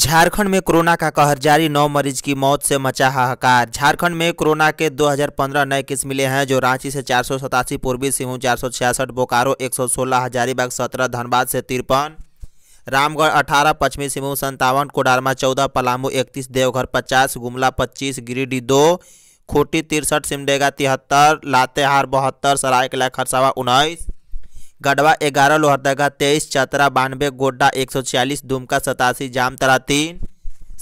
झारखंड में कोरोना का कहर जारी नौ मरीज की मौत से मचा हाहाकार झारखंड में कोरोना के 2015 नए केस मिले हैं जो रांची से चार पूर्वी सिंह चार बोकारो 116 हजारीबाग सत्रह धनबाद से तिरपन रामगढ़ 18 पश्चिमी सिंहभूम संतावन कोडारमा 14 पलामू 31 देवघर 50 गुमला 25 गिरिडीह दो खूटी तिरसठ सिमडेगा तिहत्तर लातेहार बहत्तर सरायकला खरसावा उन्नीस गढ़वा ग्यारह लोहरदगा तेईस चतरा बानवे गोड्डा एक सौ छियालीस दुमका सतासी जामतरा तीन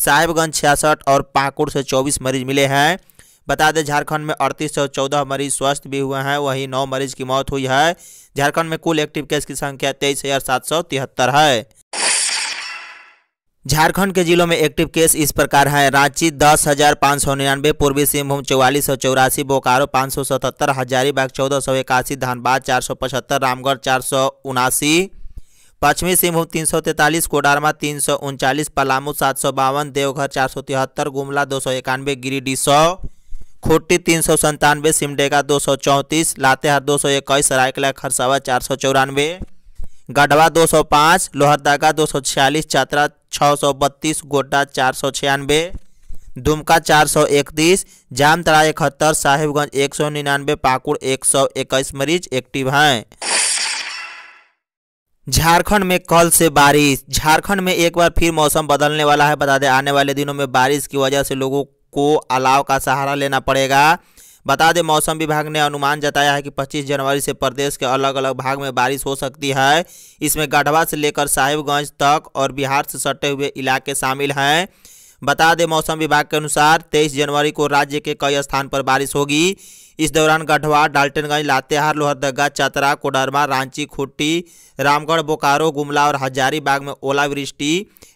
साहिबगंज छियासठ और पाकुड़ से चौबीस मरीज मिले हैं बता दें झारखंड में अड़तीस सौ चौदह मरीज स्वस्थ भी हुए हैं वहीं नौ मरीज की मौत हुई है झारखंड में कुल एक्टिव केस की संख्या तेईस हज़ार सात सौ तिहत्तर है झारखंड के जिलों में एक्टिव केस इस प्रकार हैं रांची दस हज़ार पाँच सौ निन्यानवे पूर्वी सिंहभूम चौवालीस सौ चौरासी बोकारो पाँच सौ सतहत्तर हजारीबाग चौदह सौ इक्यासी धानबाद चार सौ पचहत्तर रामगढ़ चार सौ उनासी पश्चिमी सिंहभूम तीन सौ तैंतालीस कोडारमा तीन सौ उनचालीस पलामू सात सौ बावन देवघर चार सौ तिहत्तर गुमला दो सौ इक्यानवे गिरिडीह सौ खुट्टी तीन सौ संतानवे सिमडेगा दो सौ चौंतीस लातेहार दो सौ इक्कीस सरायकला खरसावा चार सौ चौरानवे गढ़वा 205, लोहरदगा 246, चतरा 632, गोड्डा चार सौ छियानवे दुमका चार सौ इकतीस जामतरा इकहत्तर साहिबगंज एक सौ निन्यानवे पाकुड़ एक सौ इक्कीस मरीज एक्टिव हैं झारखंड में कल से बारिश झारखंड में एक बार फिर मौसम बदलने वाला है बता दें आने वाले दिनों में बारिश की वजह से लोगों को अलाव का सहारा लेना पड़ेगा बता दें मौसम विभाग ने अनुमान जताया है कि 25 जनवरी से प्रदेश के अलग अलग भाग में बारिश हो सकती है इसमें गढ़वा से लेकर साहिबगंज तक और बिहार से सटे हुए इलाके शामिल हैं बता दें मौसम विभाग के अनुसार 23 जनवरी को राज्य के कई स्थान पर बारिश होगी इस दौरान गढ़वा डाल्टनगंज लातेहार लोहरदगा चतरा कोडरमा रांची खुट्टी रामगढ़ बोकारो गुमला और हजारीबाग में ओलावृष्टि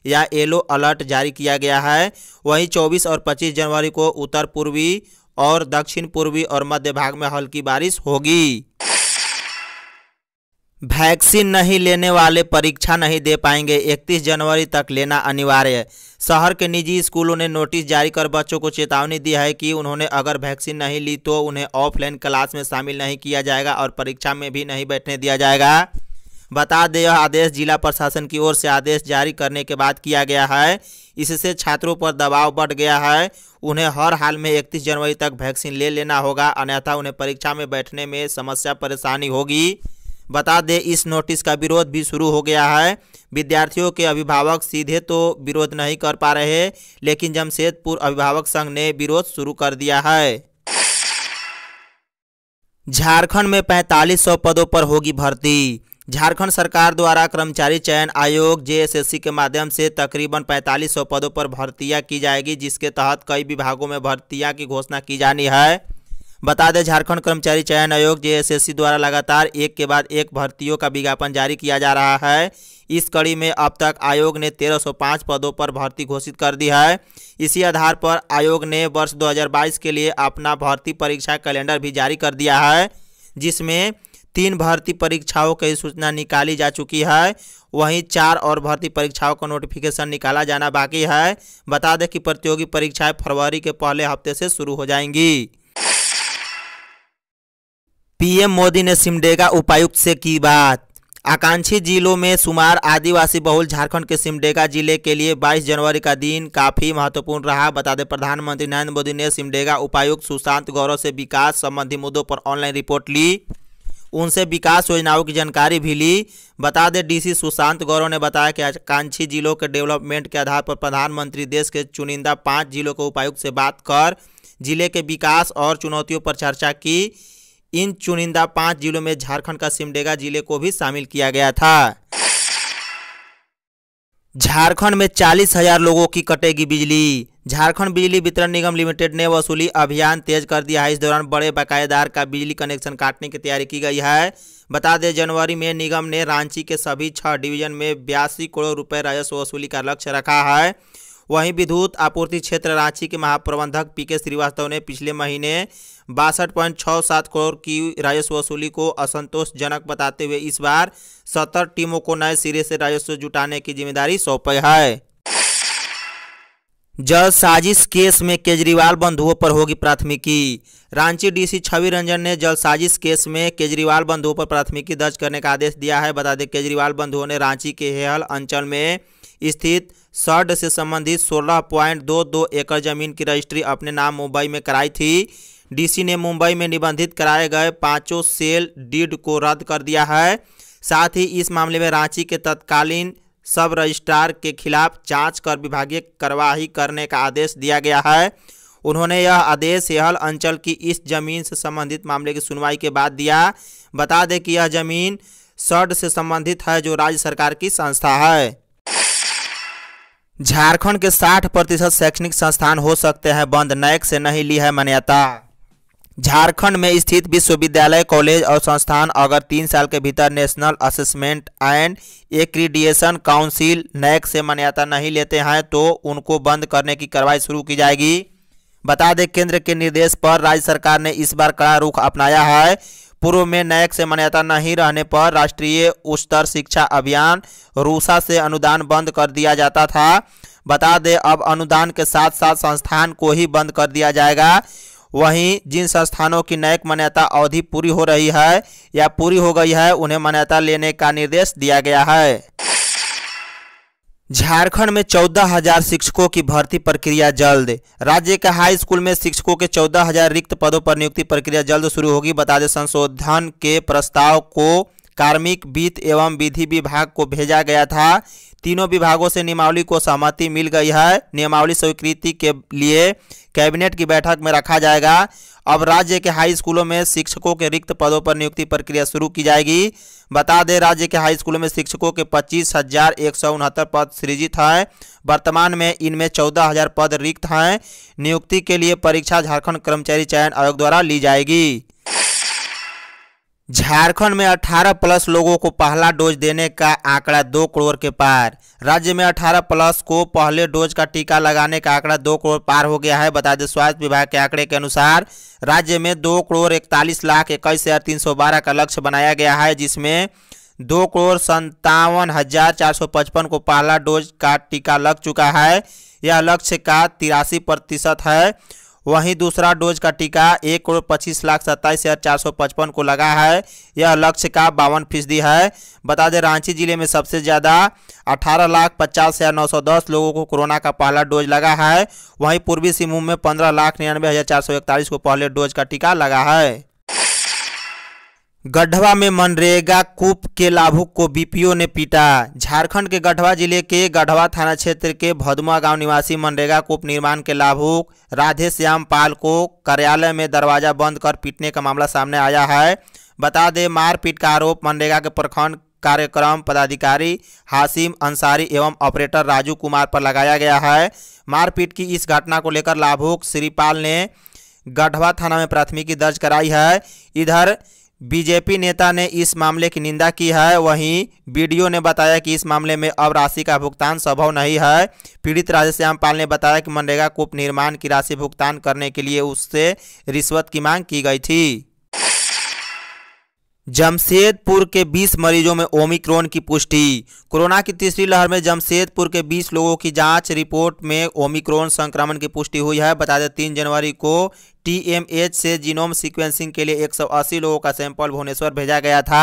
या येलो अलर्ट जारी किया गया है वहीं 24 और 25 जनवरी को उत्तर पूर्वी और दक्षिण पूर्वी और मध्य भाग में हल्की बारिश होगी वैक्सीन नहीं लेने वाले परीक्षा नहीं दे पाएंगे 31 जनवरी तक लेना अनिवार्य है शहर के निजी स्कूलों ने नोटिस जारी कर बच्चों को चेतावनी दी है कि उन्होंने अगर वैक्सीन नहीं ली तो उन्हें ऑफलाइन क्लास में शामिल नहीं किया जाएगा और परीक्षा में भी नहीं बैठने दिया जाएगा बता दें यह आदेश जिला प्रशासन की ओर से आदेश जारी करने के बाद किया गया है इससे छात्रों पर दबाव बढ़ गया है उन्हें हर हाल में 31 जनवरी तक वैक्सीन ले लेना होगा अन्यथा उन्हें परीक्षा में बैठने में समस्या परेशानी होगी बता दें इस नोटिस का विरोध भी शुरू हो गया है विद्यार्थियों के अभिभावक सीधे तो विरोध नहीं कर पा रहे लेकिन जमशेदपुर अभिभावक संघ ने विरोध शुरू कर दिया है झारखंड में पैंतालीस सौ पदों पर होगी भर्ती झारखंड सरकार द्वारा कर्मचारी चयन आयोग जेएसएससी के माध्यम से तकरीबन पैंतालीस सौ पदों पर भर्तियां की जाएगी जिसके तहत कई विभागों में भर्तियां की घोषणा की जानी है बता दें झारखंड कर्मचारी चयन आयोग जेएसएससी द्वारा लगातार एक के बाद एक भर्तियों का विज्ञापन जारी किया जा रहा है इस कड़ी में अब तक आयोग ने 1305 पदों पर भर्ती घोषित कर दी है इसी आधार पर आयोग ने वर्ष 2022 के लिए अपना भर्ती परीक्षा कैलेंडर भी जारी कर दिया है जिसमें तीन भर्ती परीक्षाओं की सूचना निकाली जा चुकी है वहीं चार और भर्ती परीक्षाओं का नोटिफिकेशन निकाला जाना बाकी है बता दें कि प्रतियोगी परीक्षाएं फरवरी के पहले हफ्ते से शुरू हो जाएंगी पीएम मोदी ने सिमडेगा उपायुक्त से की बात आकांक्षी जिलों में शुमार आदिवासी बहुल झारखंड के सिमडेगा जिले के लिए 22 जनवरी का दिन काफ़ी महत्वपूर्ण रहा बता दें प्रधानमंत्री नरेंद्र मोदी ने सिमडेगा उपायुक्त सुशांत गौरव से विकास संबंधी मुद्दों पर ऑनलाइन रिपोर्ट ली उनसे विकास योजनाओं की जानकारी भी ली बता दें डीसी सुशांत गौरव ने बताया कि आकांक्षी जिलों के डेवलपमेंट के आधार पर प्रधानमंत्री देश के चुनिंदा पाँच जिलों के उपायुक्त से बात कर जिले के विकास और चुनौतियों पर चर्चा की इन चुनिंदा पाँच जिलों में झारखंड का सिमडेगा जिले को भी शामिल किया गया था झारखंड में चालीस हजार लोगों की कटेगी बिजली झारखंड बिजली वितरण निगम लिमिटेड ने वसूली अभियान तेज कर दिया है इस दौरान बड़े बकायेदार का बिजली कनेक्शन काटने की तैयारी की गई है बता दें जनवरी में निगम ने रांची के सभी छह डिवीजन में बयासी करोड़ रुपए राजस्व वसूली का लक्ष्य रखा है वहीं विद्युत आपूर्ति क्षेत्र रांची के महाप्रबंधक पी के श्रीवास्तव ने पिछले महीने बासठ पॉइंट छः सात करोड़ की राजस्व वसूली को असंतोषजनक बताते हुए इस बार सत्तर टीमों को नए सिरे से राजस्व जुटाने की जिम्मेदारी सौंपे है जल साजिश केस में केजरीवाल बंधुओं पर होगी प्राथमिकी रांची डीसी छवि रंजन ने जल साजिश केस में केजरीवाल बंधुओं पर प्राथमिकी दर्ज करने का आदेश दिया है बता दें केजरीवाल बंधुओं ने रांची के हेहल अंचल में स्थित सर्ड से संबंधित सोलह पॉइंट दो दो एकड़ जमीन की रजिस्ट्री अपने नाम मुंबई में कराई थी डीसी ने मुंबई में निबंधित कराए गए पांचों सेल डीड को रद्द कर दिया है साथ ही इस मामले में रांची के तत्कालीन सब रजिस्ट्रार के खिलाफ जांच कर विभागीय कार्रवाई करने का आदेश दिया गया है उन्होंने यह आदेश सेहल अंचल की इस जमीन से संबंधित मामले की सुनवाई के बाद दिया बता दें कि यह जमीन सड से संबंधित है जो राज्य सरकार की संस्था है झारखंड के 60 प्रतिशत शैक्षणिक संस्थान हो सकते हैं बंद नैक से नहीं ली है मान्यता झारखंड में स्थित विश्वविद्यालय कॉलेज और संस्थान अगर तीन साल के भीतर National Assessment and Accreditation Council NAAC से मान्यता नहीं लेते हैं तो उनको बंद करने की कार्रवाई शुरू की जाएगी बता दें केंद्र के निर्देश पर राज्य सरकार ने इस बार कड़ा रुख अपनाया है पूर्व में नैक से मान्यता नहीं रहने पर राष्ट्रीय उच्चतर शिक्षा अभियान रूसा से अनुदान बंद कर दिया जाता था बता दें अब अनुदान के साथ साथ संस्थान को ही बंद कर दिया जाएगा वहीं जिन संस्थानों की न्यायिक मान्यता अवधि पूरी हो रही है या पूरी हो गई है उन्हें मान्यता लेने का निर्देश दिया गया है झारखंड में चौदह हजार शिक्षकों की भर्ती प्रक्रिया जल्द राज्य के हाई स्कूल में शिक्षकों के चौदह हजार रिक्त पदों पर नियुक्ति प्रक्रिया जल्द शुरू होगी बता दें संशोधन के प्रस्ताव को कार्मिक वित्त एवं विधि विभाग को भेजा गया था तीनों विभागों से नियमावली को सहमति मिल गई है नियमावली स्वीकृति के लिए कैबिनेट की बैठक में रखा जाएगा अब राज्य के हाई स्कूलों में शिक्षकों के रिक्त पदों पर नियुक्ति प्रक्रिया शुरू की जाएगी बता दें राज्य के हाई स्कूलों में शिक्षकों के पच्चीस हजार एक सौ उनहत्तर पद सृजित हैं वर्तमान में इनमें चौदह हजार पद रिक्त हैं नियुक्ति के लिए परीक्षा झारखंड कर्मचारी चयन आयोग द्वारा ली जाएगी झारखंड में 18 प्लस लोगों को पहला डोज देने का आंकड़ा दो करोड़ के पार राज्य में 18 प्लस को पहले डोज का टीका लगाने का आंकड़ा दो करोड़ पार हो गया है बता दें स्वास्थ्य विभाग के आंकड़े के अनुसार राज्य में दो करोड़ इकतालीस लाख इक्कीस हज़ार तीन सौ बारह का लक्ष्य बनाया गया है जिसमें दो करोड़ संतावन हजार चार सौ पचपन को पहला डोज का टीका लग चुका है यह लक्ष्य का तिरासी प्रतिशत है वहीं दूसरा डोज का टीका एक करोड़ पच्चीस लाख सत्ताईस हज़ार चार सौ पचपन को लगा है यह लक्ष्य का बावन फीसदी है बता दें रांची जिले में सबसे ज़्यादा अठारह लाख पचास हज़ार नौ सौ दस लोगों को कोरोना का पहला डोज लगा है वहीं पूर्वी सिंहभूम में पंद्रह लाख निन्यानवे हज़ार चार सौ इकतालीस को पहले डोज का टीका लगा है गढ़वा में मनरेगा कूप के लाभुक को बीपीओ ने पीटा झारखंड के गढ़वा जिले के गढ़वा थाना क्षेत्र के भदुआ गांव निवासी मनरेगा कूप निर्माण के लाभुक राधे श्याम पाल को कार्यालय में दरवाजा बंद कर पीटने का मामला सामने आया है बता दें मारपीट का आरोप मनरेगा के प्रखंड कार्यक्रम पदाधिकारी हाशिम अंसारी एवं ऑपरेटर राजू कुमार पर लगाया गया है मारपीट की इस घटना को लेकर लाभुक श्रीपाल ने गढ़वा थाना में प्राथमिकी दर्ज कराई है इधर बीजेपी नेता ने इस मामले की निंदा की है वहीं बीडीओ ने बताया कि इस मामले में अब राशि का भुगतान संभव नहीं है पीड़ित राजेश्याम पाल ने बताया कि मनरेगा कूप निर्माण की राशि भुगतान करने के लिए उससे रिश्वत की मांग की गई थी जमशेदपुर के 20 मरीजों में ओमिक्रॉन की पुष्टि कोरोना की तीसरी लहर में जमशेदपुर के 20 लोगों की जांच रिपोर्ट में ओमिक्रॉन संक्रमण की पुष्टि हुई है बता दें तीन जनवरी को टीएमएच से जीनोम सीक्वेंसिंग के लिए 180 लोगों का सैंपल भुवनेश्वर भेजा गया था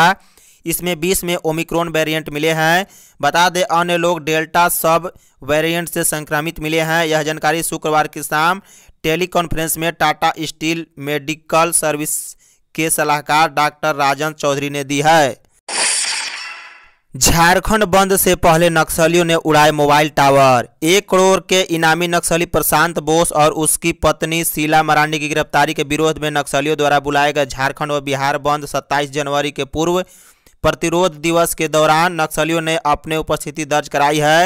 इसमें 20 में ओमिक्रॉन वेरिएंट मिले हैं बता दें अन्य लोग डेल्टा सब वेरियंट से संक्रमित मिले हैं यह जानकारी शुक्रवार की शाम टेलीकॉन्फ्रेंस में टाटा स्टील मेडिकल सर्विस के सलाहकार डॉक्टर राजन चौधरी ने दी है झारखंड बंद से पहले नक्सलियों ने उड़ाए मोबाइल टावर एक करोड़ के इनामी नक्सली प्रशांत बोस और उसकी पत्नी शीला मरांडी की गिरफ्तारी के विरोध में नक्सलियों द्वारा बुलाए गए झारखंड और बिहार बंद 27 जनवरी के पूर्व प्रतिरोध दिवस के दौरान नक्सलियों ने अपने उपस्थिति दर्ज कराई है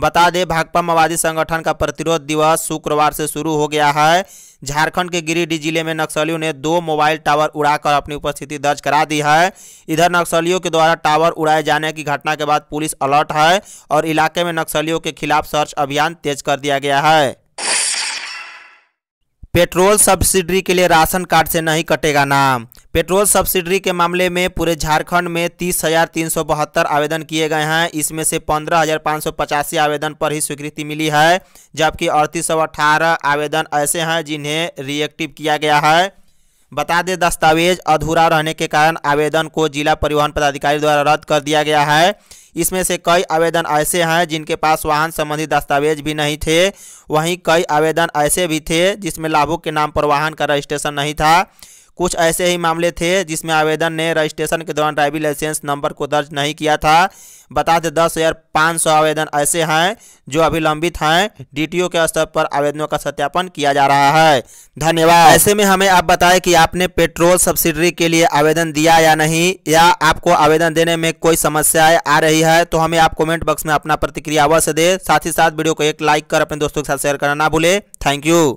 बता दें भाकपा माओवादी संगठन का प्रतिरोध दिवस शुक्रवार से शुरू हो गया है झारखंड के गिरिडीह जिले में नक्सलियों ने दो मोबाइल टावर उड़ाकर अपनी उपस्थिति दर्ज करा दी है इधर नक्सलियों के द्वारा टावर उड़ाए जाने की घटना के बाद पुलिस अलर्ट है और इलाके में नक्सलियों के खिलाफ सर्च अभियान तेज कर दिया गया है पेट्रोल सब्सिडी के लिए राशन कार्ड से नहीं कटेगा नाम पेट्रोल सब्सिडी के मामले में पूरे झारखंड में तीस हजार तीन सौ बहत्तर आवेदन किए गए हैं इसमें से पंद्रह हजार पाँच सौ पचासी आवेदन पर ही स्वीकृति मिली है जबकि अड़तीस सौ अठारह आवेदन ऐसे हैं जिन्हें रिएक्टिव किया गया है बता दें दस्तावेज अधूरा रहने के कारण आवेदन को जिला परिवहन पदाधिकारी द्वारा रद्द कर दिया गया है इसमें से कई आवेदन ऐसे हैं जिनके पास वाहन संबंधी दस्तावेज भी नहीं थे वहीं कई आवेदन ऐसे भी थे जिसमें लाभुक के नाम पर वाहन का रजिस्ट्रेशन नहीं था कुछ ऐसे ही मामले थे जिसमें आवेदन ने रजिस्ट्रेशन के दौरान ड्राइविंग लाइसेंस नंबर को दर्ज नहीं किया था बता दें दस हज़ार पाँच सौ आवेदन ऐसे हैं जो अभी लंबित हैं डीटीओ के स्तर पर आवेदनों का सत्यापन किया जा रहा है धन्यवाद ऐसे में हमें आप बताएं कि आपने पेट्रोल सब्सिडी के लिए आवेदन दिया या नहीं या आपको आवेदन देने में कोई समस्याएं आ रही है तो हमें आप कमेंट बॉक्स में अपना प्रतिक्रिया अवश्य दे साथ ही साथ वीडियो को एक लाइक कर अपने दोस्तों के साथ शेयर करना ना भूले थैंक यू